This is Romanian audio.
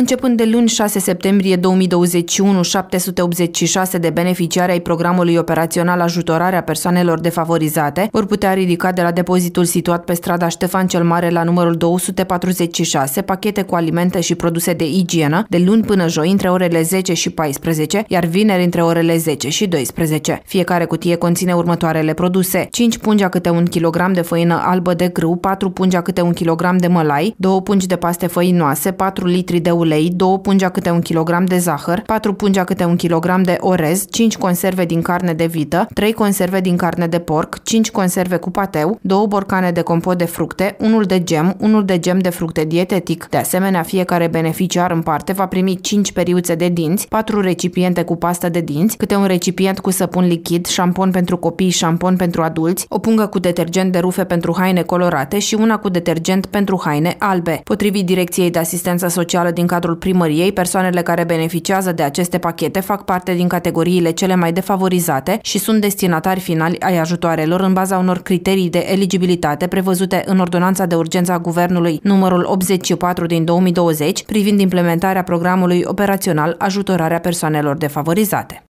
Începând de luni 6 septembrie 2021, 786 de beneficiari ai programului operațional ajutorarea persoanelor defavorizate vor putea ridica de la depozitul situat pe strada Ștefan cel Mare la numărul 246 pachete cu alimente și produse de igienă de luni până joi între orele 10 și 14, iar vineri între orele 10 și 12. Fiecare cutie conține următoarele produse: 5 a câte 1 kg de făină albă de grâu, 4 a câte 1 kg de mălai, 2 pungi de paste făinoase, 4 litri de ulei ulei, 2 a câte 1 kg de zahăr, 4 a câte 1 kg de orez, 5 conserve din carne de vită, 3 conserve din carne de porc, 5 conserve cu pateu, 2 borcane de compot de fructe, unul de gem, unul de gem de fructe dietetic. De asemenea, fiecare beneficiar în parte va primi 5 periuțe de dinți, 4 recipiente cu pastă de dinți, câte un recipient cu săpun lichid, șampon pentru copii, șampon pentru adulți, o pungă cu detergent de rufe pentru haine colorate și una cu detergent pentru haine albe. Potrivit Direcției de Asistență Socială din cadrul primăriei, persoanele care beneficiază de aceste pachete fac parte din categoriile cele mai defavorizate și sunt destinatari finali ai ajutoarelor în baza unor criterii de eligibilitate prevăzute în Ordonanța de Urgență a Guvernului numărul 84 din 2020 privind implementarea programului operațional ajutorarea persoanelor defavorizate.